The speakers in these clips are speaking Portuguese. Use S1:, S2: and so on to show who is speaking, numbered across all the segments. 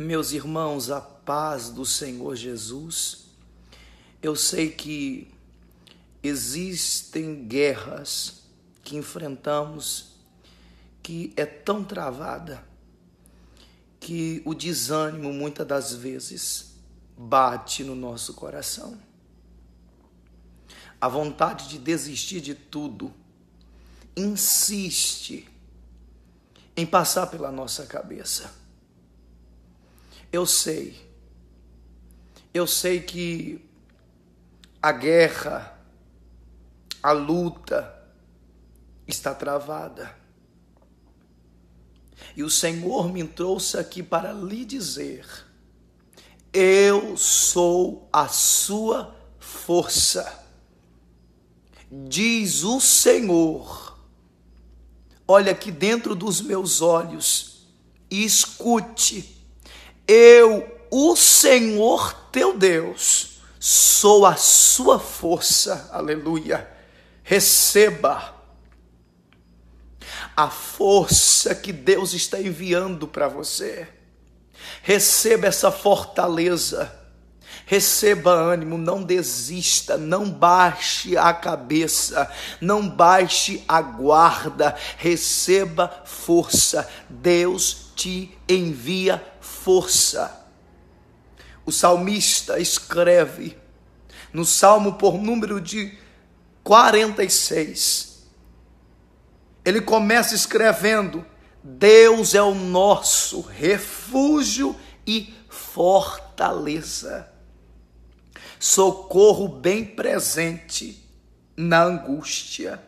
S1: Meus irmãos, a paz do Senhor Jesus. Eu sei que existem guerras que enfrentamos que é tão travada que o desânimo muitas das vezes bate no nosso coração. A vontade de desistir de tudo insiste em passar pela nossa cabeça. Eu sei, eu sei que a guerra, a luta está travada. E o Senhor me trouxe aqui para lhe dizer: Eu sou a sua força. Diz o Senhor: Olha aqui dentro dos meus olhos, e escute eu, o Senhor teu Deus, sou a sua força. Aleluia. Receba a força que Deus está enviando para você. Receba essa fortaleza. Receba ânimo, não desista, não baixe a cabeça, não baixe a guarda. Receba força. Deus te envia força. O salmista escreve no salmo por número de 46. Ele começa escrevendo: Deus é o nosso refúgio e fortaleza, socorro bem presente na angústia.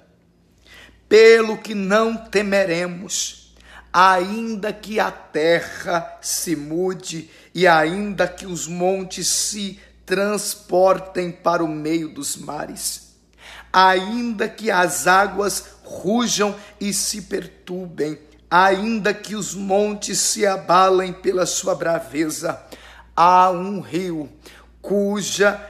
S1: Pelo que não temeremos, ainda que a terra se mude e ainda que os montes se transportem para o meio dos mares, ainda que as águas rujam e se perturbem, ainda que os montes se abalem pela sua braveza, há um rio cuja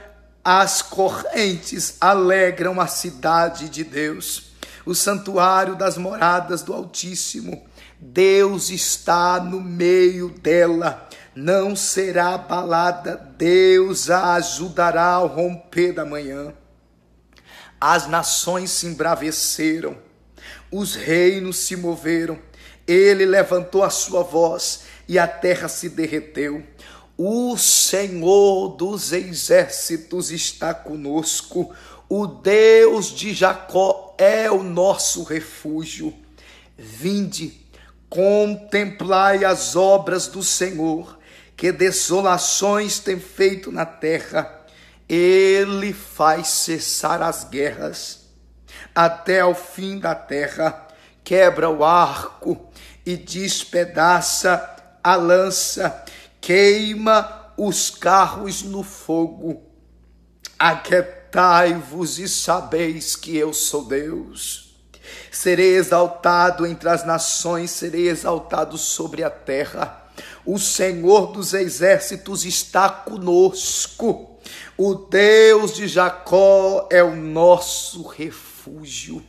S1: as correntes alegram a cidade de Deus, o santuário das moradas do Altíssimo. Deus está no meio dela, não será abalada, Deus a ajudará ao romper da manhã. As nações se embraveceram, os reinos se moveram, ele levantou a sua voz e a terra se derreteu. O Senhor dos exércitos está conosco, o Deus de Jacó é o nosso refúgio. Vinde, Contemplai as obras do Senhor, que desolações tem feito na terra. Ele faz cessar as guerras até ao fim da terra, quebra o arco e despedaça a lança, queima os carros no fogo. aquetai vos e sabeis que eu sou Deus. Serei exaltado entre as nações, serei exaltado sobre a terra. O Senhor dos exércitos está conosco. O Deus de Jacó é o nosso refúgio.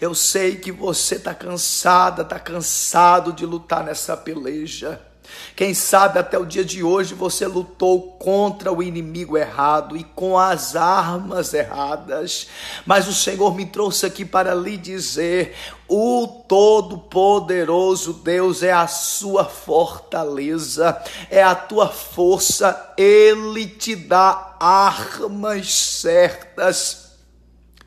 S1: Eu sei que você está cansada, está cansado de lutar nessa peleja. Quem sabe até o dia de hoje você lutou contra o inimigo errado e com as armas erradas, mas o Senhor me trouxe aqui para lhe dizer: o Todo-Poderoso Deus é a sua fortaleza, é a tua força, Ele te dá armas certas,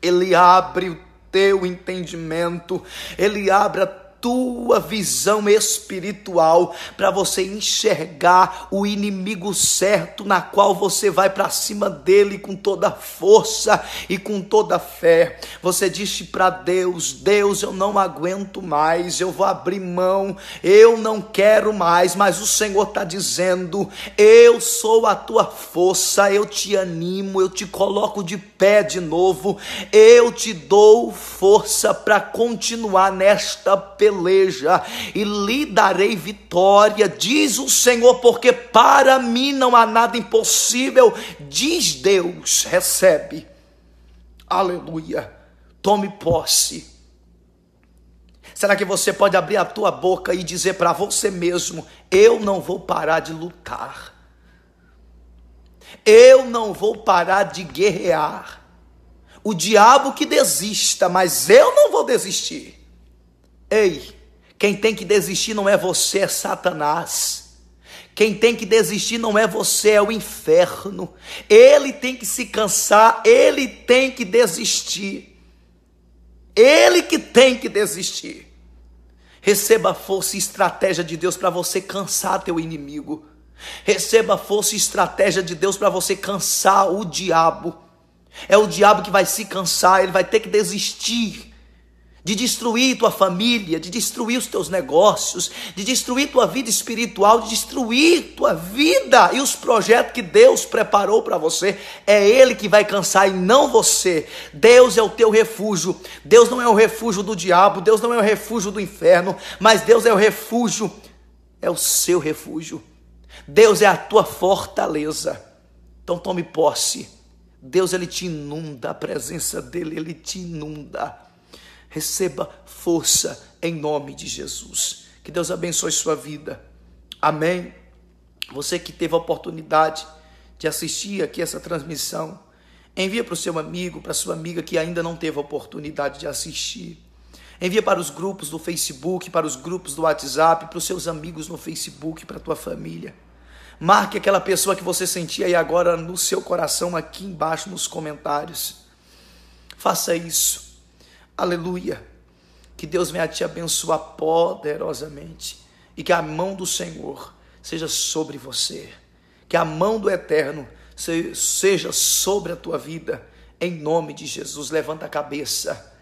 S1: Ele abre o teu entendimento, Ele abre a tua visão espiritual para você enxergar o inimigo certo na qual você vai para cima dele com toda força e com toda fé. Você disse para Deus: "Deus, eu não aguento mais, eu vou abrir mão, eu não quero mais", mas o Senhor está dizendo: "Eu sou a tua força, eu te animo, eu te coloco de pé de novo, eu te dou força para continuar nesta pel peleja e lhe darei vitória, diz o Senhor, porque para mim não há nada impossível, diz Deus, recebe. Aleluia. Tome posse. Será que você pode abrir a tua boca e dizer para você mesmo: eu não vou parar de lutar. Eu não vou parar de guerrear. O diabo que desista, mas eu não vou desistir. Ei, quem tem que desistir não é você, é Satanás. Quem tem que desistir não é você, é o inferno. Ele tem que se cansar, ele tem que desistir. Ele que tem que desistir. Receba a força e estratégia de Deus para você cansar teu inimigo. Receba a força e estratégia de Deus para você cansar o diabo. É o diabo que vai se cansar, ele vai ter que desistir de destruir tua família, de destruir os teus negócios, de destruir tua vida espiritual, de destruir tua vida e os projetos que Deus preparou para você. É Ele que vai cansar e não você. Deus é o teu refúgio. Deus não é o refúgio do diabo, Deus não é o refúgio do inferno, mas Deus é o refúgio, é o seu refúgio. Deus é a tua fortaleza. Então tome posse. Deus ele te inunda, a presença dele ele te inunda receba força em nome de Jesus. Que Deus abençoe sua vida. Amém. Você que teve a oportunidade de assistir aqui essa transmissão, envia para o seu amigo, para sua amiga que ainda não teve a oportunidade de assistir. Envia para os grupos do Facebook, para os grupos do WhatsApp, para os seus amigos no Facebook, para a tua família. Marque aquela pessoa que você sentia aí agora no seu coração, aqui embaixo nos comentários. Faça isso. Aleluia. Que Deus venha te abençoar poderosamente e que a mão do Senhor seja sobre você. Que a mão do Eterno seja sobre a tua vida. Em nome de Jesus, levanta a cabeça.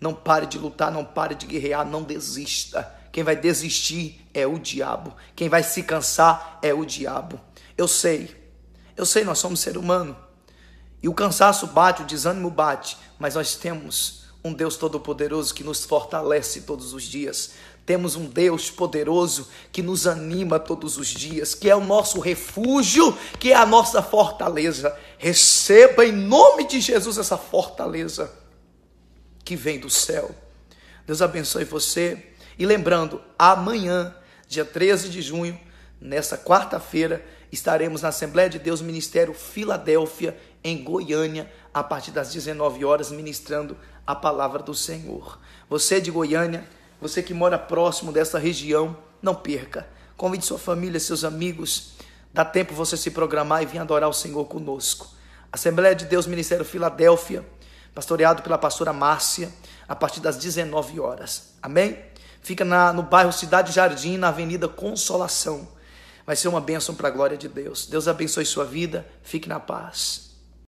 S1: Não pare de lutar, não pare de guerrear, não desista. Quem vai desistir é o diabo. Quem vai se cansar é o diabo. Eu sei. Eu sei, nós somos ser humano. E o cansaço bate, o desânimo bate, mas nós temos um Deus Todo-Poderoso que nos fortalece todos os dias. Temos um Deus poderoso que nos anima todos os dias, que é o nosso refúgio, que é a nossa fortaleza. Receba em nome de Jesus essa fortaleza que vem do céu. Deus abençoe você. E lembrando, amanhã, dia 13 de junho, nessa quarta-feira, estaremos na Assembleia de Deus Ministério Filadélfia em Goiânia, a partir das 19 horas, ministrando a palavra do Senhor. Você é de Goiânia, você que mora próximo dessa região, não perca. Convide sua família, seus amigos. Dá tempo você se programar e vir adorar o Senhor conosco. Assembleia de Deus Ministério Filadélfia, pastoreado pela pastora Márcia, a partir das 19 horas. Amém? Fica na, no bairro Cidade Jardim, na Avenida Consolação. Vai ser uma bênção para a glória de Deus. Deus abençoe sua vida. Fique na paz.